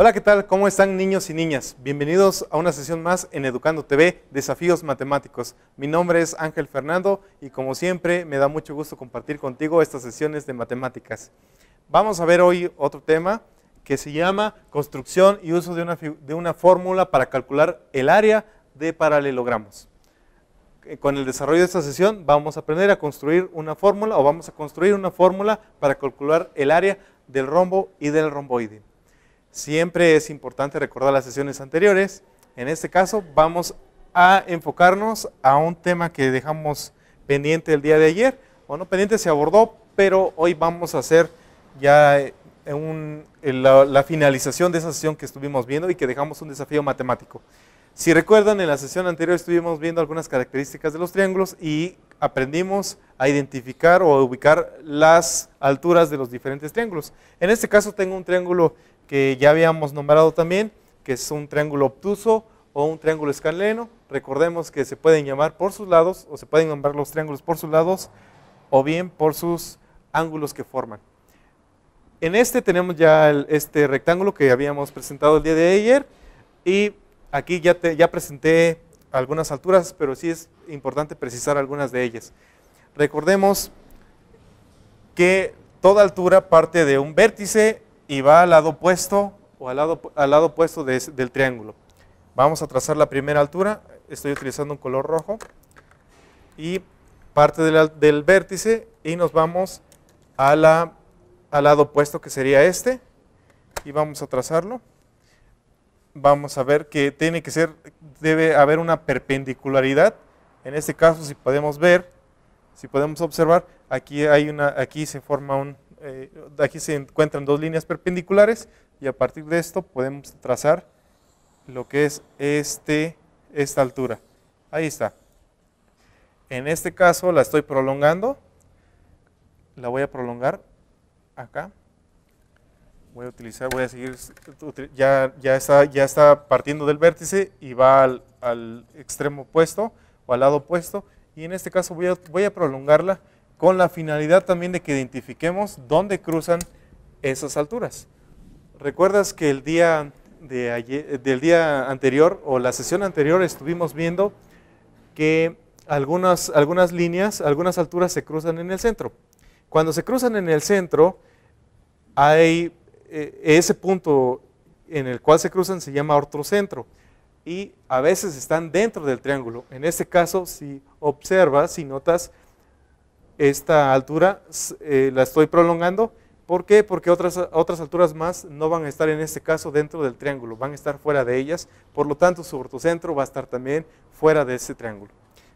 Hola, ¿qué tal? ¿Cómo están niños y niñas? Bienvenidos a una sesión más en Educando TV, Desafíos Matemáticos. Mi nombre es Ángel Fernando y como siempre me da mucho gusto compartir contigo estas sesiones de matemáticas. Vamos a ver hoy otro tema que se llama construcción y uso de una, de una fórmula para calcular el área de paralelogramos. Eh, con el desarrollo de esta sesión vamos a aprender a construir una fórmula o vamos a construir una fórmula para calcular el área del rombo y del romboide. Siempre es importante recordar las sesiones anteriores. En este caso vamos a enfocarnos a un tema que dejamos pendiente el día de ayer. Bueno, pendiente se abordó, pero hoy vamos a hacer ya eh, eh, la, la, finalización de esa sesión que estuvimos viendo y que dejamos un desafío matemático. Si recuerdan, en la sesión anterior estuvimos viendo algunas características de los triángulos y aprendimos a identificar o ubicar las alturas de los diferentes triángulos. En este caso tengo un triángulo que ya habíamos nombrado también, que es un triángulo obtuso o un triángulo escaleno. Recordemos que se pueden llamar por sus lados o se pueden nombrar los triángulos por sus lados o bien por sus ángulos que forman. En este tenemos ya este rectángulo que habíamos presentado el día de ayer y aquí ya, te, ya presenté algunas alturas, pero sí es importante precisar algunas de ellas. Recordemos que toda altura parte de un vértice y va al lado opuesto o al lado, al lado opuesto del triángulo. Vamos a trazar la primera altura, estoy utilizando un color rojo, y parte del vértice y nos vamos al lado opuesto que sería este, y vamos a trazarlo. Vamos a ver que tiene que ser, debe haber una perpendicularidad, en este caso si podemos ver, si podemos observar, aquí, hay una, aquí se forma un, eh, aquí se encuentran dos líneas perpendiculares y a partir de esto podemos trazar lo que es este, esta altura. Ahí está. En este caso la estoy prolongando. La voy a prolongar acá. Voy a utilizar, voy a seguir, ya, ya, está, ya está partiendo del vértice y va al, extremo opuesto o al lado opuesto. Y en este caso voy a, voy a prolongarla con la finalidad también de que identifiquemos dónde cruzan esas alturas. ¿Recuerdas que el día, del día anterior o la sesión anterior estuvimos viendo que algunas, algunas líneas, algunas alturas se cruzan en el centro? Cuando se cruzan en el centro, hay eh, ese punto en el cual se cruzan se llama otro centro, y a veces están dentro del triángulo. En este caso, si observas, si notas, esta altura eh, la estoy prolongando. ¿Por qué? Porque otras, otras alturas más no van a estar en este caso dentro del triángulo, van a estar fuera de ellas. Por lo tanto, su ortocentro va a estar también fuera de ese triángulo.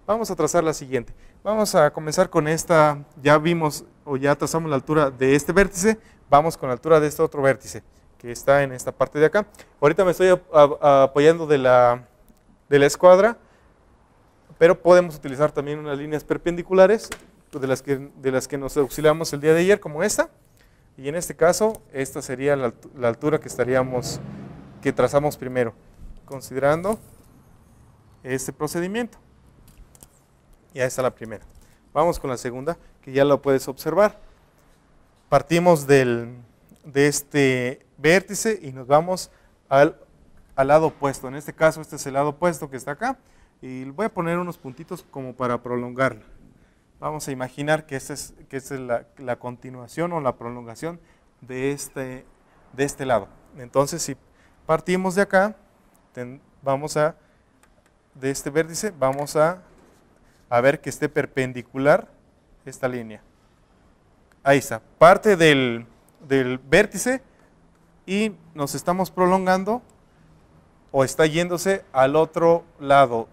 Vamos a trazar la siguiente. Vamos a comenzar con esta, ya vimos o ya trazamos la altura de este vértice, vamos con la altura de este otro vértice que está en esta parte de acá. Ahorita me estoy apoyando de la, de la escuadra, pero podemos utilizar también unas líneas perpendiculares de las, que, de las que nos auxiliamos el día de ayer, como esta. Y en este caso, esta sería la, altura que estaríamos, que trazamos primero, considerando este procedimiento. Ya está la primera. Vamos con la segunda, que ya lo puedes observar. Partimos del, de este vértice y nos vamos al, al lado opuesto. En este caso, este es el lado opuesto que está acá. Y voy a poner unos puntitos como para prolongarla. Vamos a imaginar que esta es, es la, continuación o la prolongación de este, de este lado. Entonces, si partimos de acá, vamos a, de este vértice, vamos a, ver que esté perpendicular esta línea. Ahí está, parte del, del vértice y nos estamos prolongando o está yéndose al otro lado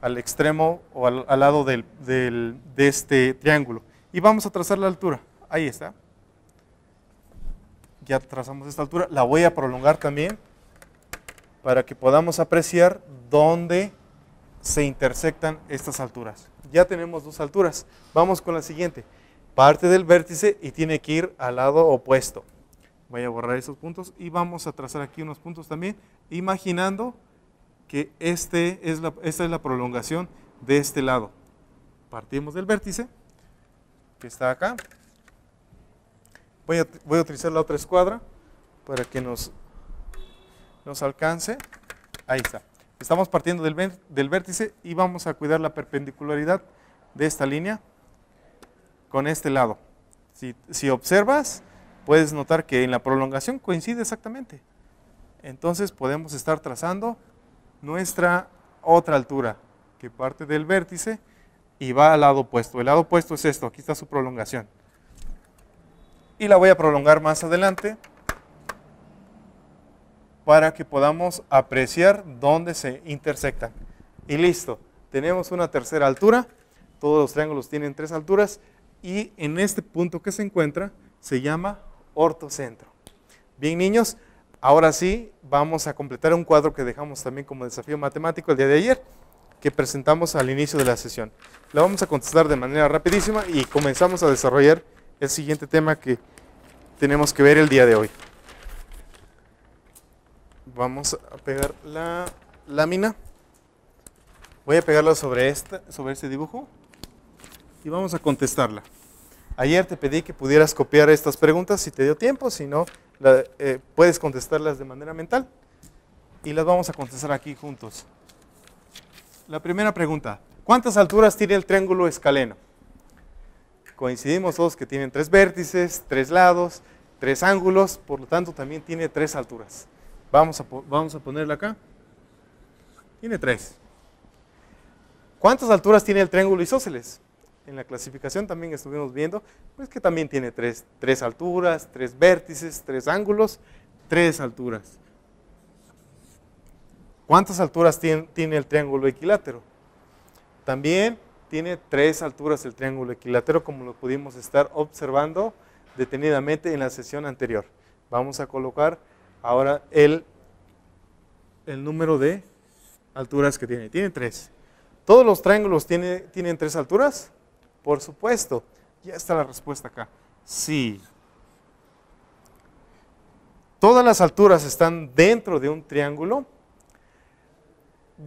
al extremo o al, lado del, de este triángulo. Y vamos a trazar la altura. Ahí está. Ya trazamos esta altura. La voy a prolongar también para que podamos apreciar dónde se intersectan estas alturas. Ya tenemos dos alturas. Vamos con la siguiente. Parte del vértice y tiene que ir al lado opuesto. Voy a borrar esos puntos y vamos a trazar aquí unos puntos también, imaginando que este es esta es la prolongación de este lado. Partimos del vértice, que está acá. Voy a, voy a utilizar la otra escuadra para que nos, nos alcance. Ahí está. Estamos partiendo del, del vértice y vamos a cuidar la perpendicularidad de esta línea con este lado. Si, si, observas, puedes notar que en la prolongación coincide exactamente. Entonces podemos estar trazando nuestra otra altura, que parte del vértice y va al lado opuesto. El lado opuesto es esto, aquí está su prolongación. Y la voy a prolongar más adelante para que podamos apreciar dónde se intersectan. Y listo, tenemos una tercera altura, todos los triángulos tienen tres alturas y en este punto que se encuentra se llama ortocentro. Bien niños, Ahora sí, vamos a completar un cuadro que dejamos también como desafío matemático el día de ayer, que presentamos al inicio de la sesión. La vamos a contestar de manera rapidísima y comenzamos a desarrollar el siguiente tema que tenemos que ver el día de hoy. Vamos a pegar la lámina. Voy a pegarla sobre, sobre este dibujo y vamos a contestarla. Ayer te pedí que pudieras copiar estas preguntas si te dio tiempo, si no, eh, puedes contestarlas de manera mental y las vamos a contestar aquí juntos. La primera pregunta, ¿cuántas alturas tiene el triángulo escaleno? Coincidimos todos que tienen tres vértices, tres lados, tres ángulos, por lo tanto también tiene tres alturas. Vamos a, vamos a ponerla acá. Tiene tres. ¿Cuántas alturas tiene el triángulo isósceles? en la clasificación también estuvimos viendo, pues que también tiene tres, tres alturas, tres vértices, tres ángulos, tres alturas. ¿Cuántas alturas tiene, el triángulo equilátero? También tiene tres alturas el triángulo equilátero, como lo pudimos estar observando detenidamente en la sesión anterior. Vamos a colocar ahora el, el número de alturas que tiene. Tiene tres. ¿Todos los triángulos tiene, tienen tres alturas? Por supuesto. Ya está la respuesta acá. Sí. Todas las alturas están dentro de un triángulo.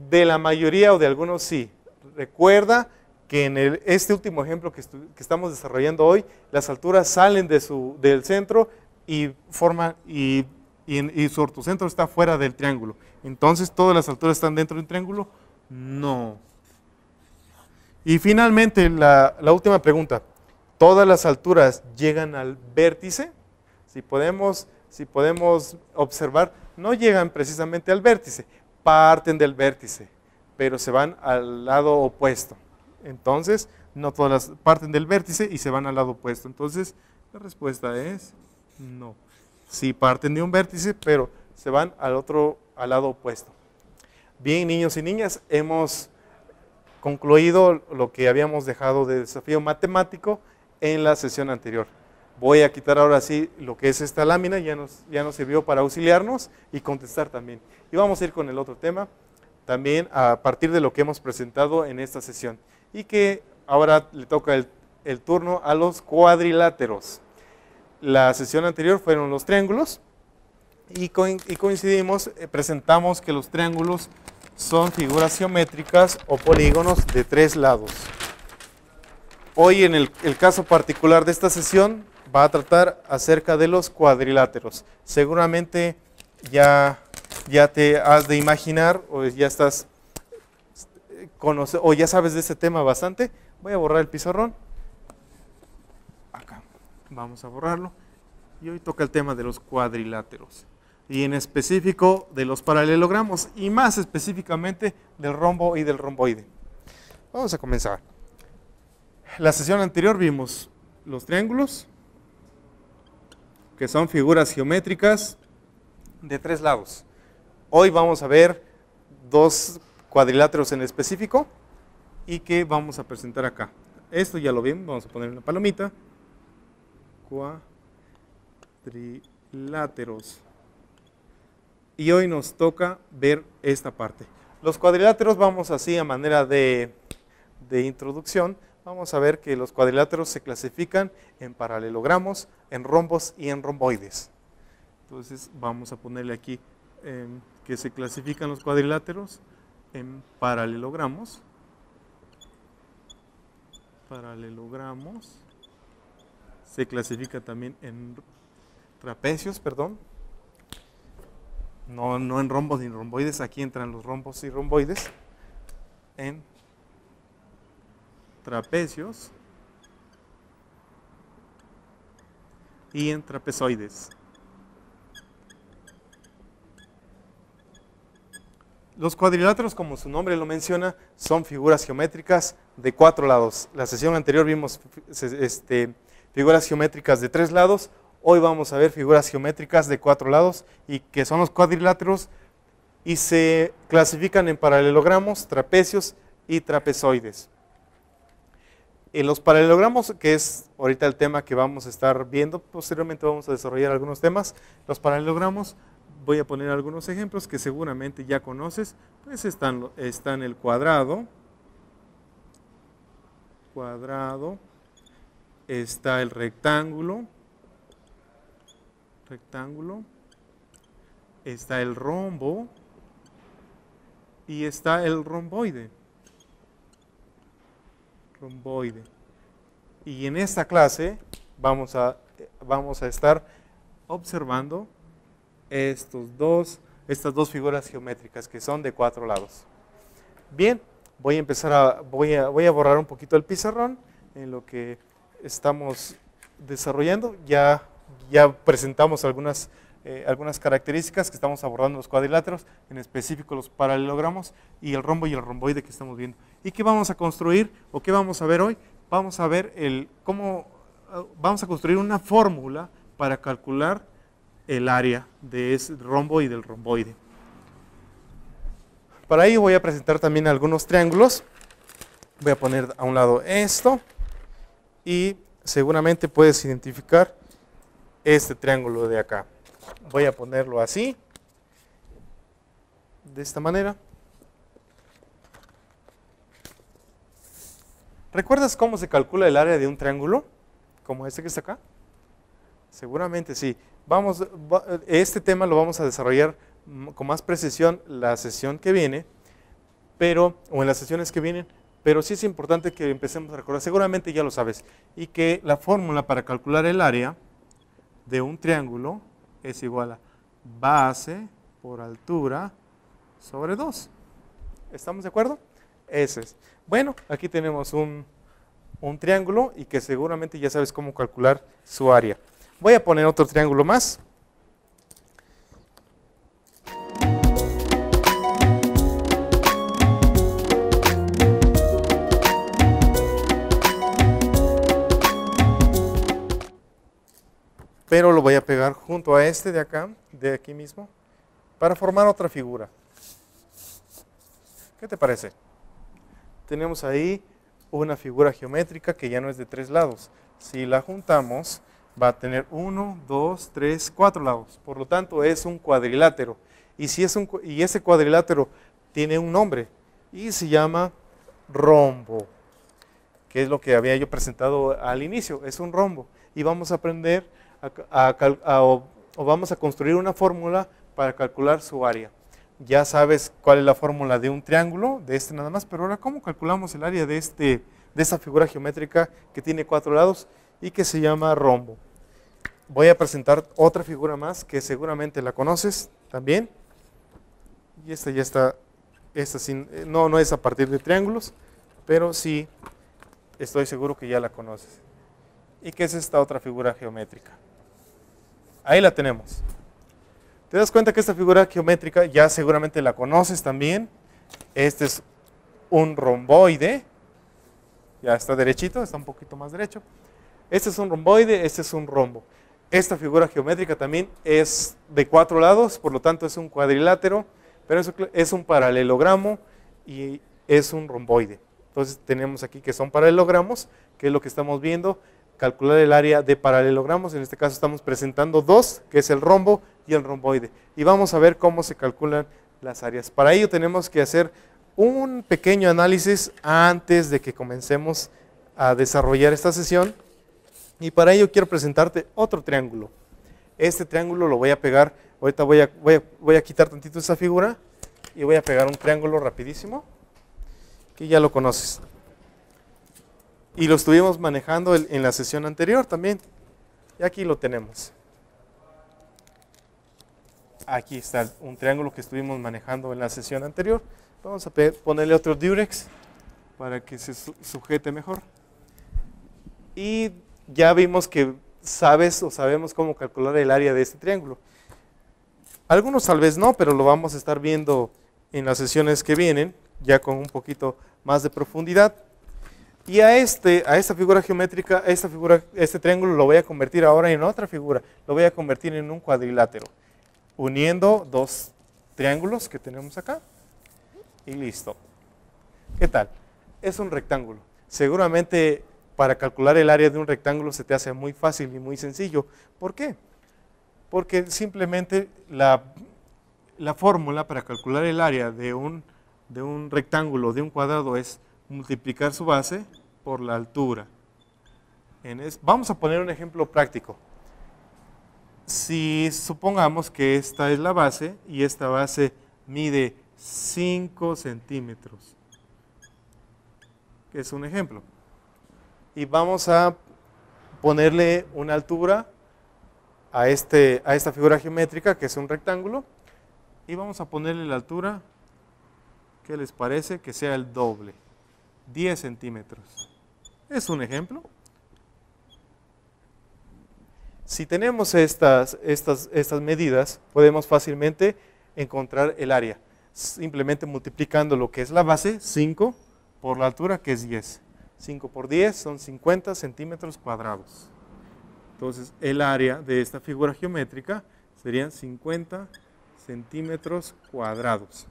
De la mayoría o de algunos sí. Recuerda que en este último ejemplo que, estamos desarrollando hoy, las alturas salen de su, del centro y forman y, y su ortocentro está fuera del triángulo. Entonces, ¿todas las alturas están dentro de un triángulo? No. Y finalmente, la, última pregunta. ¿Todas las alturas llegan al vértice? Si podemos, si podemos observar, no llegan precisamente al vértice, parten del vértice, pero se van al lado opuesto. Entonces, no todas las parten del vértice y se van al lado opuesto. Entonces, la respuesta es no. Sí parten de un vértice, pero se van al otro, al lado opuesto. Bien, niños y niñas, hemos concluido lo que habíamos dejado de desafío matemático en la sesión anterior. Voy a quitar ahora sí lo que es esta lámina, ya nos, ya nos sirvió para auxiliarnos y contestar también. Y vamos a ir con el otro tema, también a partir de lo que hemos presentado en esta sesión. Y que ahora le toca el, el turno a los cuadriláteros. La sesión anterior fueron los triángulos y, coincidimos, eh, presentamos que los triángulos son figuras geométricas o polígonos de tres lados. Hoy en el, caso particular de esta sesión va a tratar acerca de los cuadriláteros. Seguramente ya, ya te has de imaginar o ya estás conoce, o ya sabes de este tema bastante. Voy a borrar el pizarrón. Acá. Vamos a borrarlo. Y hoy toca el tema de los cuadriláteros y en específico de los paralelogramos y más específicamente del rombo y del romboide. Vamos a comenzar. La sesión anterior vimos los triángulos, que son figuras geométricas de tres lados. Hoy vamos a ver dos cuadriláteros en específico y que vamos a presentar acá. Esto ya lo vimos, vamos a poner una palomita. Cuadriláteros y hoy nos toca ver esta parte. Los cuadriláteros, vamos así a manera de, introducción, vamos a ver que los cuadriláteros se clasifican en paralelogramos, en rombos y en romboides. Entonces vamos a ponerle aquí em, que se clasifican los cuadriláteros en paralelogramos. Paralelogramos. Se clasifica también en trapecios, perdón, no, no en rombos ni romboides, aquí entran los rombos y romboides, en trapecios y en trapezoides. Los cuadriláteros, como su nombre lo menciona, son figuras geométricas de cuatro lados. La sesión anterior vimos este, figuras geométricas de tres lados, Hoy vamos a ver figuras geométricas de cuatro lados y que son los cuadriláteros y se clasifican en paralelogramos, trapecios y trapezoides. En los paralelogramos, que es ahorita el tema que vamos a estar viendo, posteriormente vamos a desarrollar algunos temas, los paralelogramos, voy a poner algunos ejemplos que seguramente ya conoces, pues están, en el cuadrado, cuadrado, está el rectángulo, rectángulo, está el rombo y está el romboide. Romboide. Y en esta clase vamos a, vamos a estar observando estos dos, estas dos figuras geométricas que son de cuatro lados. Bien, voy a empezar a, voy a, voy a borrar un poquito el pizarrón en lo que estamos desarrollando. Ya ya presentamos algunas, eh, algunas características que estamos abordando los cuadriláteros, en específico los paralelogramos y el rombo y el romboide que estamos viendo. ¿Y qué vamos a construir o qué vamos a ver hoy? Vamos a ver el, cómo ah, vamos a construir una fórmula para calcular el área de ese rombo y del romboide. Para ello voy a presentar también algunos triángulos. Voy a poner a un lado esto y seguramente puedes identificar este triángulo de acá. Voy a ponerlo así, de esta manera. ¿Recuerdas cómo se calcula el área de un triángulo? Como este que está acá. Seguramente sí. Vamos, este tema lo vamos a desarrollar mm, con más precisión la sesión que viene, pero, o en las sesiones que vienen, pero sí es importante que empecemos a recordar, seguramente ya lo sabes, y que la fórmula para calcular el área de un triángulo es igual a base por altura sobre 2. ¿Estamos de acuerdo? Ese es. Bueno, aquí tenemos un, un triángulo y que seguramente ya sabes cómo calcular su área. Voy a poner otro triángulo más. pero lo voy a pegar junto a este de acá, de aquí mismo, para formar otra figura. ¿Qué te parece? Tenemos ahí una figura geométrica que ya no es de tres lados. Si la juntamos, va a tener uno, dos, tres, cuatro lados. Por lo tanto, es un cuadrilátero. Y, si es un, y ese cuadrilátero tiene un nombre y se llama rombo, que es lo que había yo presentado al inicio, es un rombo. Y vamos a aprender o, vamos a construir una fórmula para calcular su área. Ya sabes cuál es la fórmula de un triángulo, de este nada más, pero ahora cómo calculamos el área de, este, de esta figura geométrica que tiene cuatro lados y que se llama rombo. Voy a presentar otra figura más que seguramente la conoces también. Y esta ya está, esta sin, eh, no, no es a partir de triángulos, pero sí estoy seguro que ya la conoces. ¿Y qué es esta otra figura geométrica? Ahí la tenemos. Te das cuenta que esta figura geométrica ya seguramente la conoces también. Este es un romboide. Ya está derechito, está un poquito más derecho. Este es un romboide, este es un rombo. Esta figura geométrica también es de cuatro lados, por lo tanto es un cuadrilátero, pero es un paralelogramo y es un romboide. Entonces tenemos aquí que son paralelogramos, que es lo que estamos viendo, calcular el área de paralelogramos. En este caso estamos presentando dos, que es el rombo y el romboide. Y vamos a ver cómo se calculan las áreas. Para ello tenemos que hacer un pequeño análisis antes de que comencemos a desarrollar esta sesión. Y para ello quiero presentarte otro triángulo. Este triángulo lo voy a pegar, ahorita voy a, voy a, quitar tantito esa figura y voy a pegar un triángulo rapidísimo que ya lo conoces. Y lo estuvimos manejando en la sesión anterior también. Y aquí lo tenemos. Aquí está un triángulo que estuvimos manejando en la sesión anterior. Vamos a ponerle otro durex para que se sujete mejor. Y ya vimos que sabes o sabemos cómo calcular el área de este triángulo. Algunos tal vez no, pero lo vamos a estar viendo en las sesiones que vienen, ya con un poquito más de profundidad. Y a, este, a esta figura geométrica, esta figura, este triángulo lo voy a convertir ahora en otra figura. Lo voy a convertir en un cuadrilátero, uniendo dos triángulos que tenemos acá. Y listo. ¿Qué tal? Es un rectángulo. Seguramente para calcular el área de un rectángulo se te hace muy fácil y muy sencillo. ¿Por qué? Porque simplemente la, la fórmula para calcular el área de un, de un rectángulo, de un cuadrado, es multiplicar su base por la altura. vamos a poner un ejemplo práctico. Si supongamos que esta es la base y esta base mide 5 centímetros, que es un ejemplo, y vamos a ponerle una altura a, este, a esta figura geométrica que es un rectángulo y vamos a ponerle la altura que les parece que sea el doble. 10 centímetros. Es un ejemplo. Si tenemos estas, estas, estas medidas, podemos fácilmente encontrar el área, simplemente multiplicando lo que es la base, 5, por la altura, que es 10. 5 por 10 son 50 centímetros cuadrados. Entonces, el área de esta figura geométrica serían 50 centímetros cuadrados.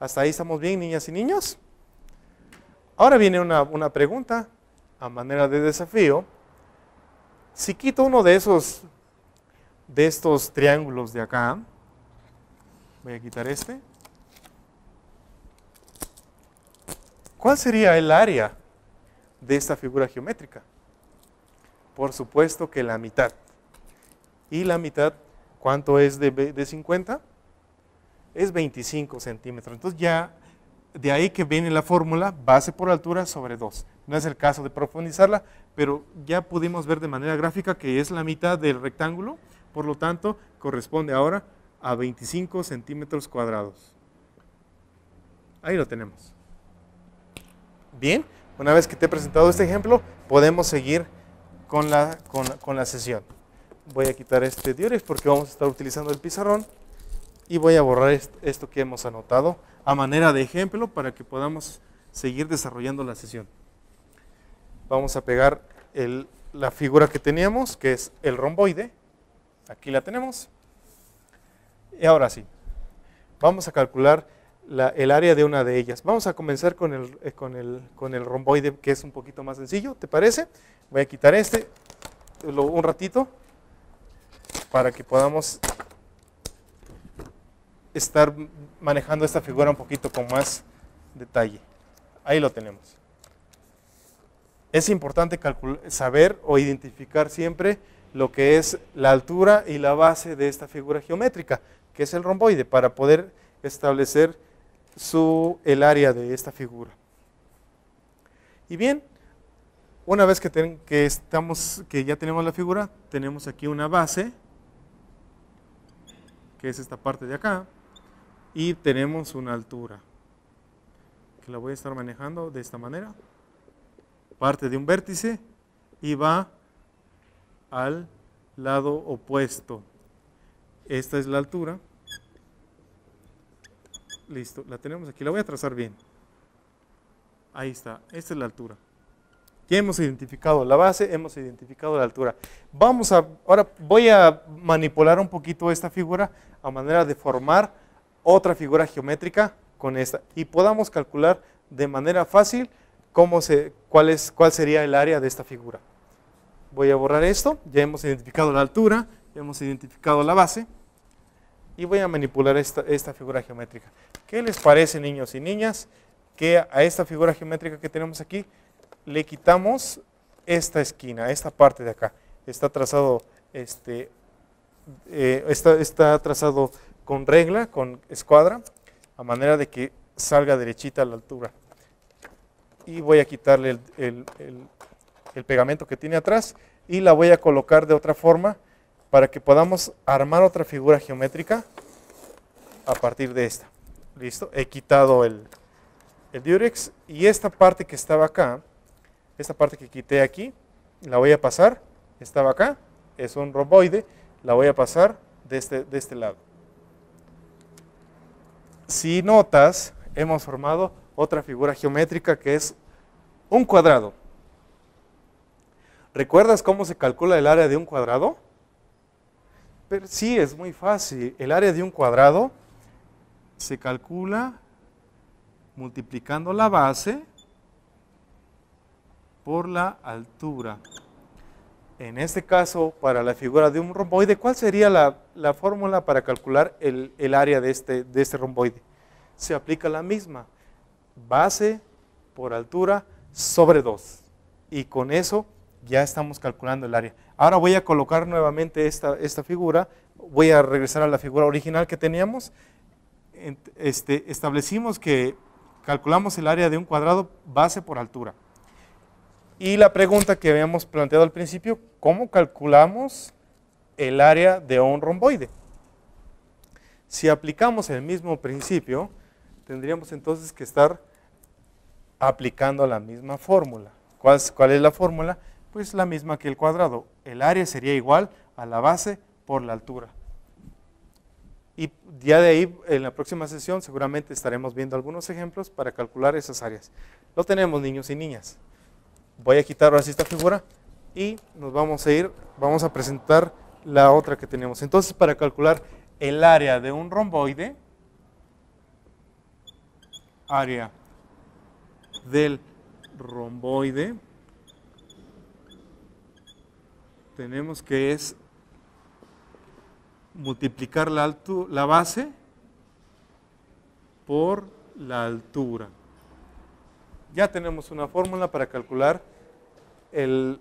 ¿Hasta ahí estamos bien, niñas y niños? Ahora viene una, pregunta a manera de desafío. Si quito uno de esos, de estos triángulos de acá, voy a quitar este. ¿Cuál sería el área de esta figura geométrica? Por supuesto que la mitad. ¿Y la mitad cuánto es de, de 50? Es 25 centímetros. Entonces ya de ahí que viene la fórmula base por altura sobre 2. No es el caso de profundizarla, pero ya pudimos ver de manera gráfica que es la mitad del rectángulo, por lo tanto corresponde ahora a 25 centímetros cuadrados. Ahí lo tenemos. Bien, una vez que te he presentado este ejemplo, podemos seguir con la, sesión. Voy a quitar este diores porque vamos a estar utilizando el pizarrón y voy a borrar esto que hemos anotado a manera de ejemplo para que podamos seguir desarrollando la sesión. Vamos a pegar la figura que teníamos, que es el romboide. Aquí la tenemos. Y ahora sí, vamos a calcular el área de una de ellas. Vamos a comenzar con eh, con el romboide, que es un poquito más sencillo, ¿te parece? Voy a quitar este un ratito para que podamos estar manejando esta figura un poquito con más detalle. Ahí lo tenemos. Es importante saber o identificar siempre lo que es la altura y la base de esta figura geométrica, que es el romboide, para poder establecer su, el área de esta figura. Y bien, una vez que, estamos, que ya tenemos la figura, tenemos aquí una base, que es esta parte de acá, y tenemos una altura que la voy a estar manejando de esta manera. Parte de un vértice y va al lado opuesto. Esta es la altura. Listo, la tenemos aquí. La voy a trazar bien. Ahí está, esta es la altura. Ya hemos identificado la base, hemos identificado la altura. Vamos a, ahora voy a manipular un poquito esta figura a manera de formar otra figura geométrica con esta y podamos calcular de manera fácil cómo se, cuál, es, cuál sería el área de esta figura. Voy a borrar esto, ya hemos identificado la altura, ya hemos identificado la base y voy a manipular esta, esta figura geométrica. ¿Qué les parece niños y niñas? Que a esta figura geométrica que tenemos aquí le quitamos esta esquina, esta parte de acá. Está trazado, este, eh, está, trazado con regla, con escuadra, a manera de que salga derechita a la altura. Y voy a quitarle el, pegamento que tiene atrás y la voy a colocar de otra forma para que podamos armar otra figura geométrica a partir de esta. Listo, he quitado el, el diurex y esta parte que estaba acá, esta parte que quité aquí, la voy a pasar, estaba acá, es un romboide, la voy a pasar de este, este lado. Si notas, hemos formado otra figura geométrica que es un cuadrado. ¿Recuerdas cómo se calcula el área de un cuadrado? Pero sí, es muy fácil. El área de un cuadrado se calcula multiplicando la base por la altura. En este caso, para la figura de un romboide, ¿cuál sería la la fórmula para calcular el, área de este, este romboide. Se aplica la misma, base por altura sobre 2. Y con eso ya estamos calculando el área. Ahora voy a colocar nuevamente esta, esta figura, voy a regresar a la figura original que teníamos. Este, establecimos que calculamos el área de un cuadrado base por altura. Y la pregunta que habíamos planteado al principio, ¿cómo calculamos el área de un romboide. Si aplicamos el mismo principio, tendríamos entonces que estar aplicando la misma fórmula. ¿Cuál, es la fórmula? Pues la misma que el cuadrado. El área sería igual a la base por la altura. Y ya de ahí, en la próxima sesión, seguramente estaremos viendo algunos ejemplos para calcular esas áreas. Lo tenemos, niños y niñas. Voy a quitar ahora esta figura y nos vamos a ir, vamos a presentar la otra que tenemos. Entonces, para calcular el área de un romboide, área del romboide, tenemos que es multiplicar la, la base por la altura. Ya tenemos una fórmula para calcular el,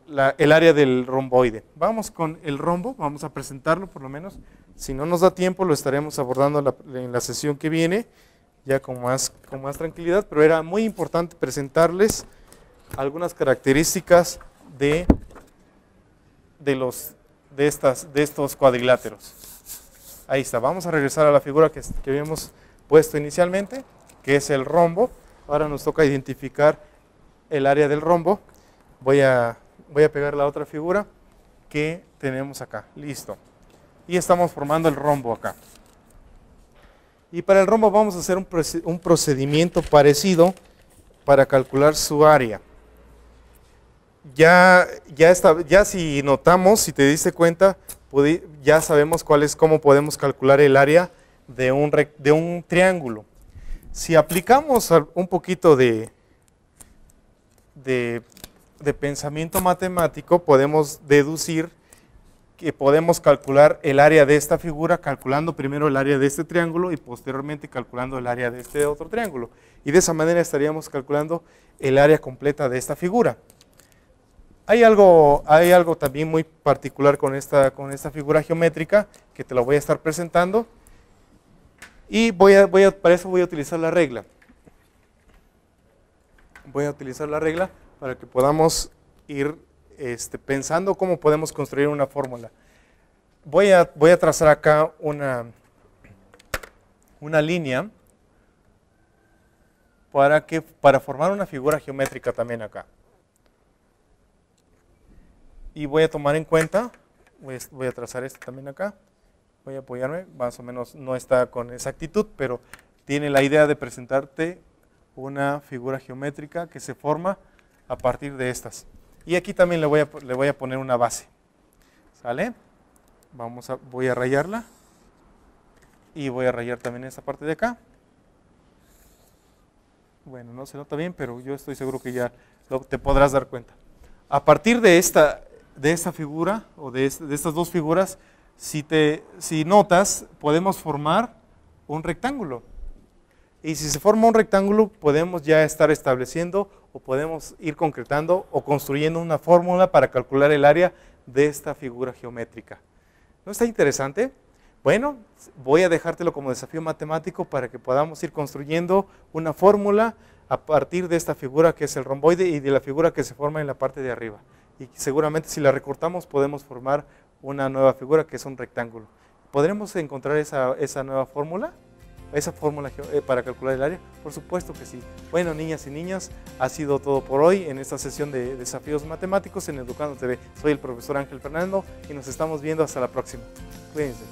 área del romboide. Vamos con el rombo, vamos a presentarlo por lo menos. Si no nos da tiempo, lo estaremos abordando en la sesión que viene, ya con más, con más tranquilidad, pero era muy importante presentarles algunas características de, de, los, de, estas, de estos cuadriláteros. Ahí está, vamos a regresar a la figura que, que habíamos puesto inicialmente, que es el rombo. Ahora nos toca identificar el área del rombo voy a, voy a pegar la otra figura que tenemos acá. Listo. Y estamos formando el rombo acá. Y para el rombo vamos a hacer un procedimiento parecido para calcular su área. Ya, ya, ya si notamos, si te diste cuenta, ya sabemos cuál es, cómo podemos calcular el área de un, de un triángulo. Si aplicamos un poquito de, de de pensamiento matemático podemos deducir que podemos calcular el área de esta figura calculando primero el área de este triángulo y posteriormente calculando el área de este otro triángulo. Y de esa manera estaríamos calculando el área completa de esta figura. Hay algo, hay algo también muy particular con esta, con esta figura geométrica que te la voy a estar presentando. Y voy a, voy para eso voy a utilizar la regla. Voy a utilizar la regla para que podamos ir este, pensando cómo podemos construir una fórmula. Voy a, voy a trazar acá una, una línea para, que, para formar una figura geométrica también acá. Y voy a tomar en cuenta, voy voy a trazar este también acá, voy a apoyarme, más o menos no está con exactitud, pero tiene la idea de presentarte una figura geométrica que se forma a partir de estas. Y aquí también le voy a, le voy a poner una base. ¿Sale? Vamos a, voy a rayarla. Y voy a rayar también esta parte de acá. Bueno, no se nota bien, pero yo estoy seguro que ya te podrás dar cuenta. A partir de esta, de esta figura, o de, de estas dos figuras, si, te, si notas, podemos formar un rectángulo. Y si se forma un rectángulo, podemos ya estar estableciendo o podemos ir concretando o construyendo una fórmula para calcular el área de esta figura geométrica. ¿No está interesante? Bueno, voy a dejártelo como desafío matemático para que podamos ir construyendo una fórmula a partir de esta figura que es el romboide y de la figura que se forma en la parte de arriba. Y seguramente si la recortamos podemos formar una nueva figura que es un rectángulo. ¿Podremos encontrar esa, nueva fórmula? esa fórmula eh, para calcular el área? Por supuesto que sí. Bueno, niñas y niñas, ha sido todo por hoy en esta sesión de desafíos matemáticos en Educando TV. Soy el profesor Ángel Fernando y nos estamos viendo hasta la próxima. Cuídense.